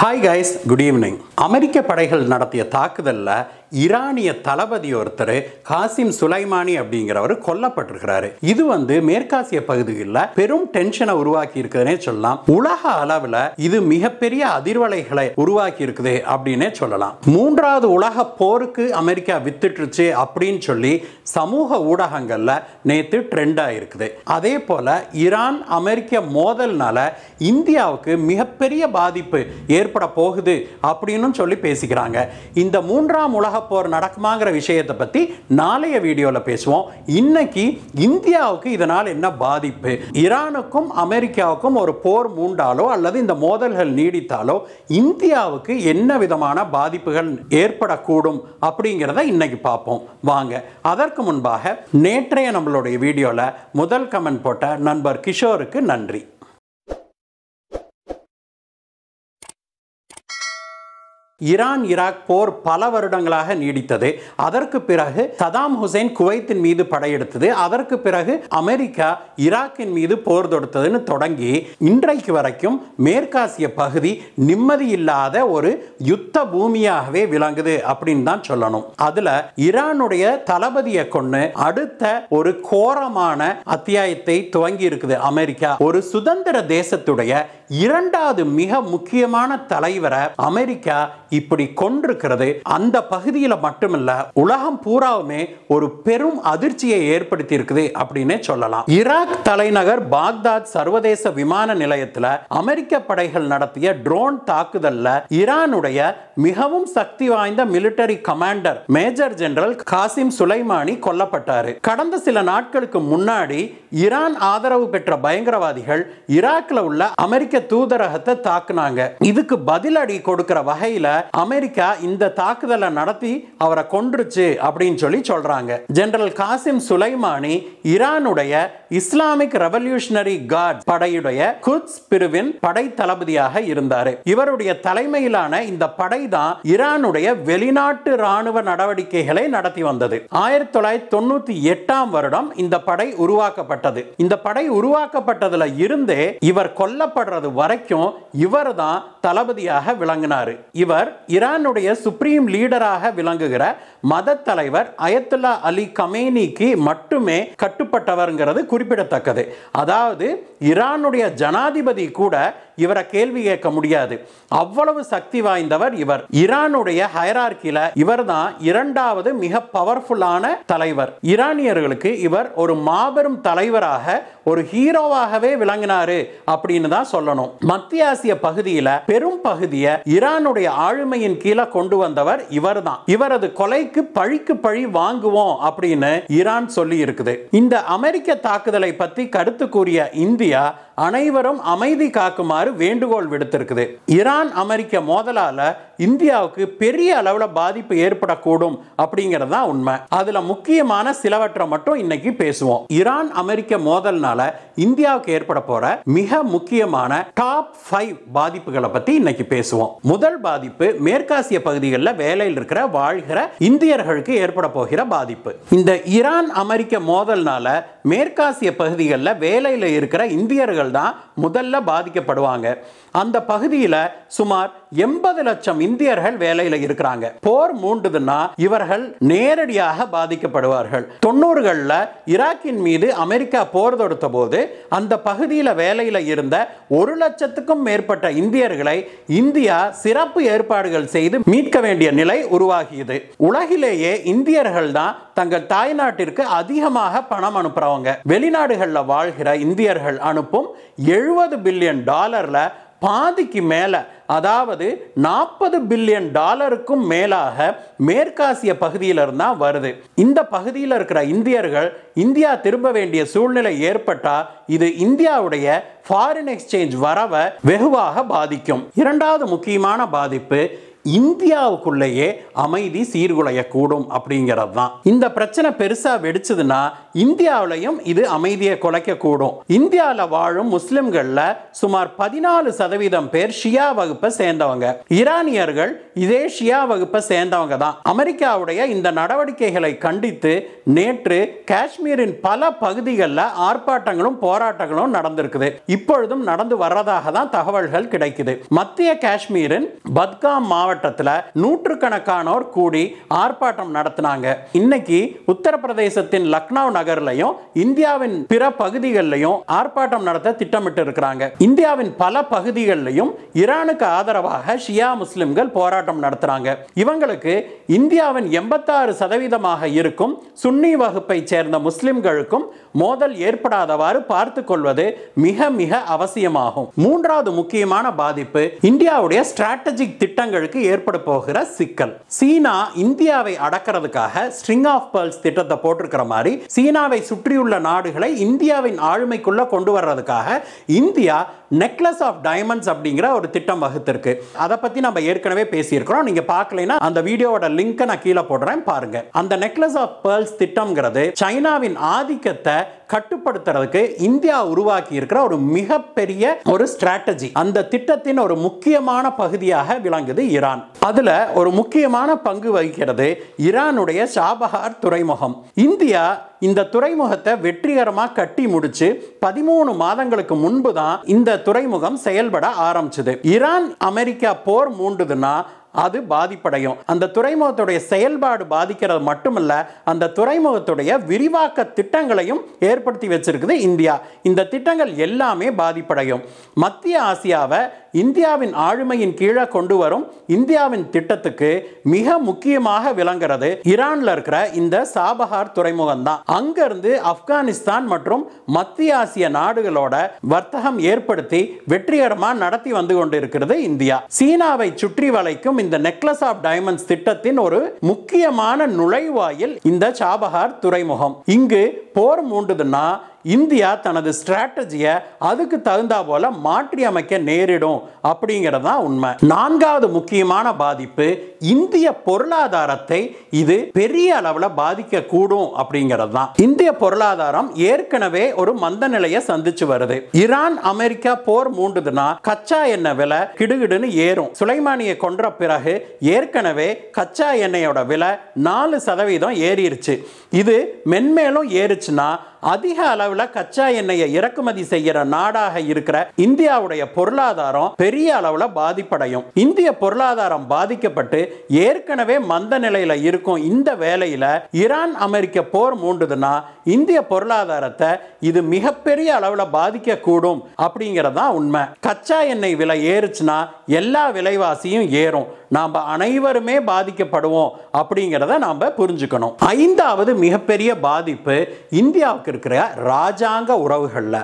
hi guys good evening அமெரிக்க படைகள் நடத்திய தாக்குதலில் ஈரானிய தளபதி ஒருத்தர் காசிம் சுலைமானி அப்படிங்கிறவர் கொல்லப்பட்டிருக்கிறாரு இது வந்து மேற்காசிய பகுதிகளில் பெரும் டென்ஷனை உருவாக்கி இருக்குதுன்னே சொல்லலாம் உலக அளவில் இது மிகப்பெரிய அதிர்வலைகளை உருவாக்கி இருக்குது அப்படின்னே சொல்லலாம் மூன்றாவது உலக போருக்கு அமெரிக்கா வித்துட்டுருச்சு அப்படின்னு சொல்லி சமூக ஊடகங்களில் நேற்று ட்ரெண்டாக இருக்குது அதே போல் ஈரான் அமெரிக்க மோதல்னால இந்தியாவுக்கு மிகப்பெரிய பாதிப்பு ஏற்பட போகுது அப்படின்னு சொல்லி பேசிக்கிறாங்க இந்த மூன்றாம் உலக போர் நடக்குமாங்கிற விஷயத்தை பற்றி நாளைய வீடியோவில் பேசுவோம் இன்னைக்கு இந்தியாவுக்கு இதனால் என்ன பாதிப்பு ஈரானுக்கும் அமெரிக்காவுக்கும் ஒரு போர் மூண்டாலோ அல்லது இந்த மோதல்கள் நீடித்தாலோ இந்தியாவுக்கு என்ன விதமான பாதிப்புகள் ஏற்படக்கூடும் அப்படிங்கிறத இன்னைக்கு பார்ப்போம் வாங்க அதற்கு முன்பாக நேற்றைய நம்மளுடைய வீடியோவில் முதல் கமெண்ட் போட்ட நண்பர் கிஷோருக்கு நன்றி ஈரான் ஈராக் போர் பல வருடங்களாக நீடித்தது அதற்கு பிறகு சதாம் ஹுசைன் குவைத்தின் மீது படையெடுத்தது அதற்கு பிறகு அமெரிக்கா ஈராக்கின் மீது போர் தொடுத்ததுன்னு தொடங்கி இன்றைக்கு வரைக்கும் மேற்காசிய பகுதி நிம்மதி இல்லாத ஒரு யுத்த பூமியாகவே விளங்குது அப்படின்னு தான் சொல்லணும் அதுல ஈரானுடைய தளபதியை கொண்டு அடுத்த ஒரு கோரமான அத்தியாயத்தை துவங்கி இருக்குது அமெரிக்கா ஒரு சுதந்திர தேசத்துடைய இரண்டாவது மிக முக்கியமான தலைவரை அமெரிக்கா இப்படி கொண்டிருக்கிறது அந்த பகுதியில் மட்டுமல்ல உலகம் பூராவுமே ஒரு பெரும் அதிர்ச்சியை ஏற்படுத்தி இருக்குது அப்படின்னே சொல்லலாம் ஈராக் தலைநகர் பாக்தாத் சர்வதேச விமான நிலையத்தில் அமெரிக்க படைகள் நடத்திய ட்ரோன் தாக்குதலில் ஈரானுடைய மிகவும் சக்தி வாய்ந்த military commander major general Qasem Soleimani கொல்லப்பட்டார் கடந்த சில நாட்களுக்கு முன்னாடி ஈரான் ஆதரவு பெற்ற பயங்கரவாதிகள் ஈராக்ல உள்ள அமெரிக்க தூதரகத்தை தாக்குனாங்க இதுக்கு பதிலடி கொடுக்கிற வகையில அமெரிக்கா இந்த தாக்குதலை நடத்தி அவரை கொன்றுச்சு அப்படின்னு சொல்லி சொல்றாங்க ஜெனரல் காசிம் சுலைமானி ஈரானுடைய இஸ்லாமிக் ரெவல்யூஷனரி கார்ட் படையுடைய குத்ஸ் பிரிவின் படை தளபதியாக இருந்தார் இவருடைய தலைமையிலான இந்த படை தான் ஈரானுடைய வெளிநாட்டு ராணுவ நடவடிக்கைகளை நடத்தி வந்தது ஆயிரத்தி தொள்ளாயிரத்தி தொண்ணூத்தி எட்டாம் வருடம் இந்த படை உருவாக்கப்பட்டது இந்த படை உருவாக்கப்பட்டதுல இருந்தே இவர் கொல்லப்படுறது வரைக்கும் இவர் தான் தளபதியாக விளங்கினார் இவர் ஈரானுடைய சுப்ரீம் லீடராக விளங்குகிற மத தலைவர் அயத்துல்லா அலி கமேனிக்கு மட்டுமே கட்டுப்பட்டவர்ங்கிறது குறிப்பிடத்தக்கது அதாவது ஈரானுடைய ஜனாதிபதி கூட இவரை கேள்வி கேட்க முடியாது அவ்வளவு சக்தி வாய்ந்தவர் இவர் ஈரானுடைய ஹயரார்கில இவர் தான் இரண்டாவது மிக பவர்ஃபுல்லான தலைவர் ஈரானியர்களுக்கு இவர் ஒரு மாபெரும் தலைவராக ஒரு ஹீரோவாகவே விளங்கினாரு அப்படின்னு தான் சொல்லணும் மத்திய ஆசிய பகுதியில பெரும் பகுதியை ஈரானுடைய ஆளுமையின் கீழே கொண்டு வந்தவர் இவர் தான் இவரது கொலைக்கு பழிக்கு பழி வாங்குவோம் அப்படின்னு ஈரான் சொல்லி இருக்குது இந்த அமெரிக்க தாக்குதலை பற்றி கருத்து கூறிய இந்தியா அனைவரும் அமைதி காக்குமாறு வேண்டுகோள் விடுத்திருக்குது ஈரான் அமெரிக்க மோதலால இந்தியாவுக்கு பெரிய அளவில் பாதிப்பு ஏற்படக்கூடும் அப்படிங்கிறது தான் உண்மை அதில் முக்கியமான சிலவற்றை மட்டும் இன்னைக்கு பேசுவோம் ஈரான் அமெரிக்க மோதல்னால இந்தியாவுக்கு ஏற்பட போற மிக முக்கியமான டாப் ஃபைவ் பாதிப்புகளை பற்றி இன்னைக்கு பேசுவோம் முதல் பாதிப்பு மேற்காசிய பகுதிகளில் வேலையில் இருக்கிற வாழ்கிற இந்தியர்களுக்கு ஏற்பட போகிற பாதிப்பு இந்த ஈரான் அமெரிக்க மோதல்னால மேற்காசிய பகுதிகளில் வேலையில் இருக்கிற இந்தியர்கள் தான் முதல்ல பாதிக்கப்படுவாங்க அந்த பகுதியில் சுமார் எண்பது லட்சம் இந்தியர்கள் வேலையில் இருக்கிறாங்க போர் மூண்டுதுன்னா இவர்கள் நேரடியாக பாதிக்கப்படுவார்கள் தொண்ணூறுகளில் ஈராக்கின் மீது அமெரிக்கா போர் தொடுத்த போது அந்த பகுதியில் வேலையில் இருந்த ஒரு லட்சத்துக்கும் மேற்பட்ட இந்தியர்களை இந்தியா சிறப்பு ஏற்பாடுகள் செய்து மீட்க வேண்டிய நிலை உருவாகியது உலகிலேயே இந்தியர்கள் தான் தங்கள் தாய்நாட்டிற்கு அதிகமாக பணம் அனுப்புறவங்க வெளிநாடுகளில் வாழ்கிற இந்தியர்கள் அனுப்பும் எழுபது பில்லியன் டாலர்ல பாதிக்கு மேலே அதாவது நாற்பது பில்லியன் டாலருக்கும் மேலாக மேற்காசிய பகுதியிலிருந்து தான் வருது இந்த பகுதியில் இருக்கிற இந்தியர்கள் இந்தியா திரும்ப வேண்டிய சூழ்நிலை ஏற்பட்டால் இது இந்தியாவுடைய ஃபாரின் எக்ஸ்சேஞ்ச் வரவை வெகுவாக பாதிக்கும் இரண்டாவது முக்கியமான பாதிப்பு இந்தியாவுக்குள்ளேயே அமைதி சீர்குலையக்கூடும் அப்படிங்கிறது தான் இந்த பிரச்சனை பெருசா வெடிச்சதுன்னா இந்தியாவிலையும் இது அமைதியை குலைக்கக்கூடும் இந்தியாவில் வாழும் முஸ்லிம்கள்ல சுமார் பதினாலு சதவீதம் பேர் ஷியா வகுப்பை சேர்ந்தவங்க ஈரானியர்கள் இதே ஷியா வகுப்பை சேர்ந்தவங்க தான் அமெரிக்காவுடைய இந்த நடவடிக்கைகளை கண்டித்து நேற்று காஷ்மீரின் பல பகுதிகளில் ஆர்ப்பாட்டங்களும் போராட்டங்களும் நடந்திருக்குது இப்பொழுதும் நடந்து வர்றதாக தான் தகவல்கள் கிடைக்குது மத்திய காஷ்மீரின் பத்காம் மாவட்ட போராட்டத்தில் நூற்றுக்கணக்கானோர் கூடி ஆர்ப்பாட்டம் நடத்தினாங்க இன்னைக்கு உத்தரப்பிரதேசத்தின் லக்னோ நகர்லையும் இந்தியாவின் பிற பகுதிகளிலையும் ஆர்ப்பாட்டம் நடத்த திட்டமிட்டு இருக்கிறாங்க இந்தியாவின் பல பகுதிகளிலையும் ஈரானுக்கு ஆதரவாக ஷியா முஸ்லிம்கள் போராட்டம் நடத்துறாங்க இவங்களுக்கு இந்தியாவின் எண்பத்தாறு சதவீதமாக இருக்கும் சுன்னி வகுப்பை சேர்ந்த முஸ்லிம்களுக்கும் மோதல் ஏற்படாதவாறு பார்த்து கொள்வது மிக மிக அவசியமாகும் மூன்றாவது முக்கியமான பாதிப்பு இந்தியாவுடைய ஸ்ட்ராட்டஜிக் திட்டங்களுக்கு ஏற்பட போகிற சிக்கல் சீனா இந்தியாவை அடக்கிறதுக்காக ஸ்ட்ரிங் ஆஃப் பேர்ல்ஸ் திட்டத்தை போட்டிருக்கிற மாதிரி சீனாவை சுற்றியுள்ள நாடுகளை இந்தியாவின் ஆளுமைக்குள்ள கொண்டு வர்றதுக்காக இந்தியா நெக்லஸ் ஆஃப் டைமண்ட்ஸ் அப்படிங்கிற ஒரு திட்டம் வகுத்திருக்கு அதை பற்றி நம்ம ஏற்கனவே பேசியிருக்கிறோம் நீங்கள் பார்க்கலைன்னா அந்த வீடியோவோட லிங்க்கை நான் கீழே போடுறேன் பாருங்கள் அந்த நெக்லஸ் ஆஃப் பேர்ல்ஸ் திட்டம்ங்கிறது சைனாவின் ஆதிக்கத்தை கட்டுப்படுத்துறதுக்கு இந்தியா உருவாக்கி இருக்கிற ஒரு மிகப்பெரிய ஒரு ஸ்ட்ராட்டஜி அந்த திட்டத்தின் ஒரு முக்கியமான பகுதியாக விளங்குது ஈரான் அதுல ஒரு முக்கியமான பங்கு வகிக்கிறது ஈரானுடைய ஷாபஹார் துறைமுகம் இந்தியா இந்த துறைமுகத்தை வெற்றிகரமாக கட்டி முடிச்சு பதிமூணு மாதங்களுக்கு முன்பு தான் இந்த துறைமுகம் செயல்பட ஆரம்பிச்சது ஈரான் அமெரிக்கா போர் மூண்டுதுன்னா அது பாதிப்படையும் அந்த துறைமுகத்துடைய செயல்பாடு பாதிக்கிறது மட்டுமல்ல அந்த துறைமுகத்துடைய விரிவாக்க திட்டங்களையும் ஏற்படுத்தி வச்சிருக்குது இந்தியா இந்த திட்டங்கள் எல்லாமே பாதிப்படையும் மத்திய ஆசியாவை இந்தியாவின் ஆளுமையின் கீழே கொண்டு வரும் இந்தியாவின் திட்டத்துக்கு மிக முக்கியமாக விளங்குறது ஈரான்ல இருக்கிற இந்த சாபஹார் துறைமுகம் தான் அங்கிருந்து ஆப்கானிஸ்தான் மற்றும் மத்திய ஆசிய நாடுகளோட வர்த்தகம் ஏற்படுத்தி வெற்றிகரமாக நடத்தி வந்து கொண்டிருக்கிறது இந்தியா சீனாவை சுற்றி வளைக்கும் இந்த நெக்லஸ் ஆஃப் டைமண்ட்ஸ் திட்டத்தின் ஒரு முக்கியமான நுழைவாயில் இந்த சாபஹார் துறைமுகம் இங்கு போர் மூண்டுதுன்னா இந்தியா தனது ஸ்ட்ராட்டஜியை அதுக்கு தகுந்தா போல மாற்றி அமைக்க நேரிடும் அப்படிங்கிறது தான் உண்மை நான்காவது முக்கியமான பாதிப்பு இந்திய பொருளாதாரத்தை இது பெரிய அளவில் பாதிக்க கூடும் அப்படிங்கிறது தான் இந்திய பொருளாதாரம் ஏற்கனவே ஒரு மந்த நிலையை சந்திச்சு வருது ஈரான் அமெரிக்கா போர் மூண்டுதுன்னா கச்சா எண்ணெய் விலை கிடுகிடுன்னு ஏறும் சுலைமானியை கொன்ற பிறகு ஏற்கனவே கச்சா எண்ணெயோட விலை நாலு சதவீதம் ஏறிடுச்சு இது மென்மேலும் ஏறுச்சுன்னா அதிக அளவில் கச்சா எண்ணெயை இறக்குமதி செய்கிற நாடாக இருக்கிற இந்தியாவுடைய பொருளாதாரம் பெரிய அளவில் பாதிப்படையும் இந்திய பொருளாதாரம் பாதிக்கப்பட்டு ஏற்கனவே மந்த நிலையில் இருக்கும் இந்த வேலையில் ஈரான் அமெரிக்க போர் மூண்டுதுன்னா இந்திய பொருளாதாரத்தை இது மிகப்பெரிய அளவில் பாதிக்க கூடும் அப்படிங்கிறதான் உண்மை கச்சா எண்ணெய் விலை ஏறுச்சுன்னா எல்லா விலைவாசியும் ஏறும் நாம் அனைவருமே பாதிக்கப்படுவோம் அப்படிங்கிறத நாம் புரிஞ்சுக்கணும் ஐந்தாவது மிகப்பெரிய பாதிப்பு இந்தியாவுக்கு இருக்கிற ராஜாங்க உறவுகளில்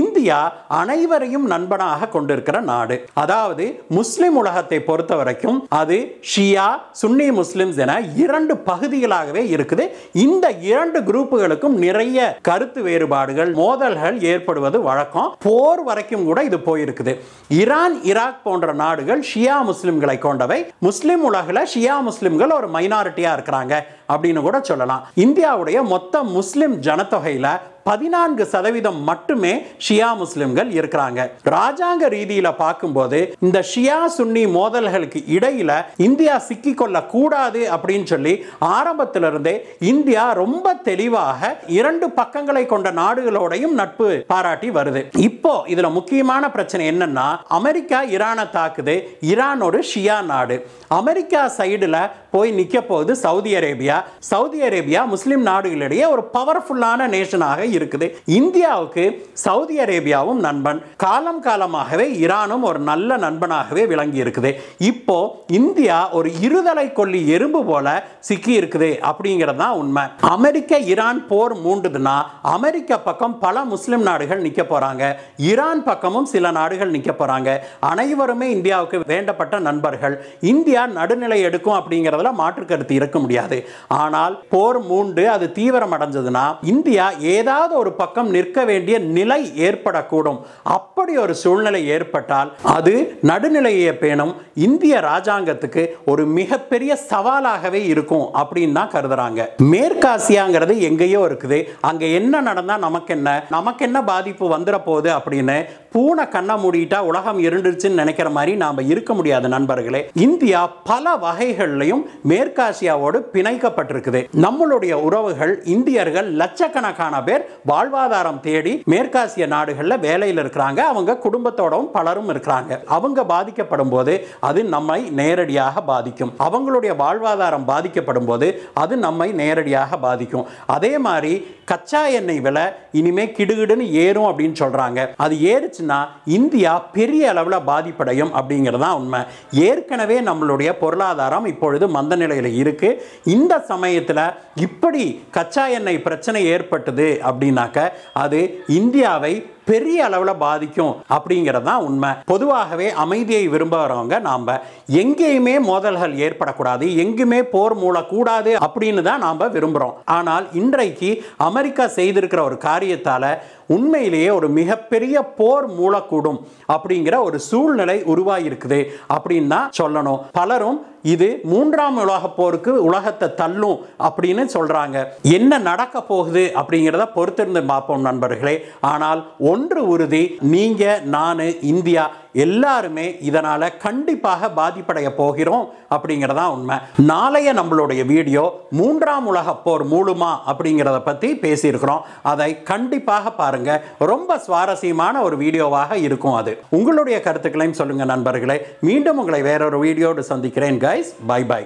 இந்தியா அனைவரையும் நண்பனாக கொண்டிருக்கிற நாடு அதாவது முஸ்லிம் உலகத்தை பொறுத்த வரைக்கும் அது ஷியா சுன்னி முஸ்லிம்ஸ் என இரண்டு பகுதிகளாகவே இருக்குது இந்த இரண்டு குரூப்புகளுக்கும் நிறைய கருத்து வேறுபாடுகள் மோதல்கள் ஏற்படுவது வழக்கம் போர் வரைக்கும் கூட இது போயிருக்குது ஈரான் ஈராக் போன்ற நாடுகள் ஷியா முஸ்லிம்களை கொண்டவை முஸ்லீம் உலகில் ஷியா முஸ்லீம்கள் ஒரு மைனாரிட்டியாக இருக்கிறாங்க அப்படின்னு கூட சொல்லலாம் இந்தியாவுடைய மொத்த முஸ்லீம் ஜனத்தொகையில் பதினான்கு சதவீதம் மட்டுமே ஷியா முஸ்லிம்கள் இருக்கிறாங்க ராஜாங்க ரீதியில பார்க்கும்போது இந்த ஷியா சுன்னி மோதல்களுக்கு இடையில இந்தியா கொள்ள கூடாது அப்படின்னு சொல்லி ஆரம்பத்திலிருந்தே இந்தியா ரொம்ப தெளிவாக இரண்டு பக்கங்களை கொண்ட நாடுகளோடையும் நட்பு பாராட்டி வருது இப்போ இதுல முக்கியமான பிரச்சனை என்னன்னா அமெரிக்கா ஈரானை தாக்குது ஈரான் ஒரு ஷியா நாடு அமெரிக்கா சைடுல போய் நிக்க போகுது Saudi Arabia Saudi Arabia Muslim நாடுகளிடையே ஒரு பவர்ஃபுல்லான நேஷனாக இருக்குது இந்தியாவுக்கு சவுதி அரேபியாவும் நண்பன் காலம் காலமாகவே ஈரானும் ஒரு நல்ல நண்பனாகவே விளங்கி இருக்குது இப்போ இந்தியா ஒரு இருதலை கொல்லி எறும்பு போல சிக்கி இருக்குது அப்படிங்கிறது தான் உண்மை அமெரிக்க ஈரான் போர் மூண்டுதுன்னா அமெரிக்க பக்கம் பல முஸ்லிம் நாடுகள் நிற்க போகிறாங்க ஈரான் பக்கமும் சில நாடுகள் நிற்க போகிறாங்க அனைவருமே இந்தியாவுக்கு வேண்டப்பட்ட நண்பர்கள் இந்தியா நடுநிலை எடுக்கும் அப்படிங்கிறதுல மாற்று கருத்து இருக்க முடியாது ஆனால் போர் மூண்டு அது தீவிரம் அடைஞ்சதுன்னா இந்தியா ஏதாவது ஏதாவது ஒரு பக்கம் நிற்க வேண்டிய நிலை ஏற்படக்கூடும் அப்படி ஒரு சூழ்நிலை ஏற்பட்டால் அது நடுநிலையை பேணும் இந்திய ராஜாங்கத்துக்கு ஒரு மிகப்பெரிய சவாலாகவே இருக்கும் அப்படின்னு தான் கருதுறாங்க மேற்காசியாங்கிறது எங்கேயோ இருக்குது அங்க என்ன நடந்தா நமக்கு என்ன நமக்கு என்ன பாதிப்பு வந்துட போகுது அப்படின்னு பூனை கண்ணை மூடிட்டா உலகம் இருந்துருச்சுன்னு நினைக்கிற மாதிரி நாம் இருக்க முடியாது நண்பர்களே இந்தியா பல வகைகள்லையும் மேற்காசியாவோடு பிணைக்கப்பட்டிருக்குது நம்மளுடைய உறவுகள் இந்தியர்கள் லட்சக்கணக்கான பேர் வாழ்வாதாரம் தேடி மேற்காசிய நாடுகளில் வேலையில் இருக்கிறாங்க அவங்க குடும்பத்தோடவும் பலரும் இருக்கிறாங்க அவங்க பாதிக்கப்படும் போது அது நம்மை நேரடியாக பாதிக்கும் அவங்களுடைய வாழ்வாதாரம் பாதிக்கப்படும் போது அது நம்மை நேரடியாக பாதிக்கும் அதே மாதிரி கச்சா எண்ணெய் விலை இனிமே கிடுகிடுன்னு ஏறும் அப்படின்னு சொல்றாங்க அது ஏறிச்சு போச்சுன்னா இந்தியா பெரிய அளவில் பாதிப்படையும் அப்படிங்கிறது தான் உண்மை ஏற்கனவே நம்மளுடைய பொருளாதாரம் இப்பொழுது மந்த நிலையில் இருக்குது இந்த சமயத்தில் இப்படி கச்சா எண்ணெய் பிரச்சனை ஏற்பட்டது அப்படின்னாக்க அது இந்தியாவை பெரிய அளவில் பாதிக்கும் அப்படிங்கிறது தான் உண்மை பொதுவாகவே அமைதியை விரும்புகிறவங்க நாம் எங்கேயுமே மோதல்கள் ஏற்படக்கூடாது எங்குமே போர் மூலக்கூடாது அப்படின்னு தான் நாம் விரும்புகிறோம் ஆனால் இன்றைக்கு அமெரிக்கா செய்திருக்கிற ஒரு காரியத்தால் உண்மையிலேயே ஒரு மிகப்பெரிய போர் மூலக்கூடும் அப்படிங்கிற ஒரு சூழ்நிலை உருவாகிருக்குது அப்படின்னு தான் சொல்லணும் பலரும் இது மூன்றாம் உலக போருக்கு உலகத்தை தள்ளும் அப்படின்னு சொல்கிறாங்க என்ன நடக்க போகுது அப்படிங்கிறத பொறுத்திருந்து பார்ப்போம் நண்பர்களே ஆனால் ஒன்று உறுதி நீங்கள் நான் இந்தியா எல்லாருமே இதனால் கண்டிப்பாக பாதிப்படைய போகிறோம் அப்படிங்கிறதா உண்மை நாளைய நம்மளுடைய வீடியோ மூன்றாம் உலக போர் மூலுமா அப்படிங்கிறத பற்றி பேசியிருக்கிறோம் அதை கண்டிப்பாக பாருங்கள் ரொம்ப சுவாரஸ்யமான ஒரு வீடியோவாக இருக்கும் அது உங்களுடைய கருத்துக்களையும் சொல்லுங்கள் நண்பர்களே மீண்டும் உங்களை வேறொரு வீடியோடு சந்திக்கிறேன் கைஸ் பை பை